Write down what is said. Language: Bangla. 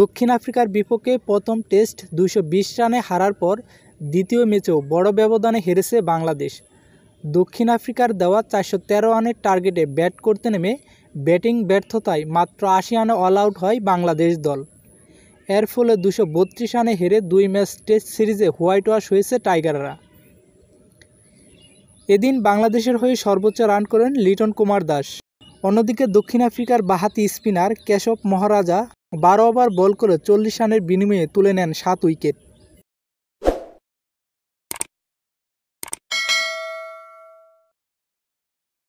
দক্ষিণ আফ্রিকার বিপক্ষে প্রথম টেস্ট দুশো রানে হারার পর দ্বিতীয় ম্যাচেও বড় ব্যবধানে হেরেছে বাংলাদেশ দক্ষিণ আফ্রিকার দেওয়া চারশো রানের টার্গেটে ব্যাট করতে নেমে ব্যাটিং ব্যর্থতায় মাত্র আশি রানে অল আউট হয় বাংলাদেশ দল এর ফলে দুশো রানে হেরে দুই ম্যাচ টেস্ট সিরিজে হোয়াইট ওয়াশ হয়েছে টাইগাররা এদিন বাংলাদেশের হয়ে সর্বোচ্চ রান করেন লিটন কুমার দাস অন্যদিকে দক্ষিণ আফ্রিকার বাহাতি স্পিনার কেশব মহারাজা বারো ওভার বল করে চল্লিশ রানের বিনিময়ে তুলে নেন সাত উইকেট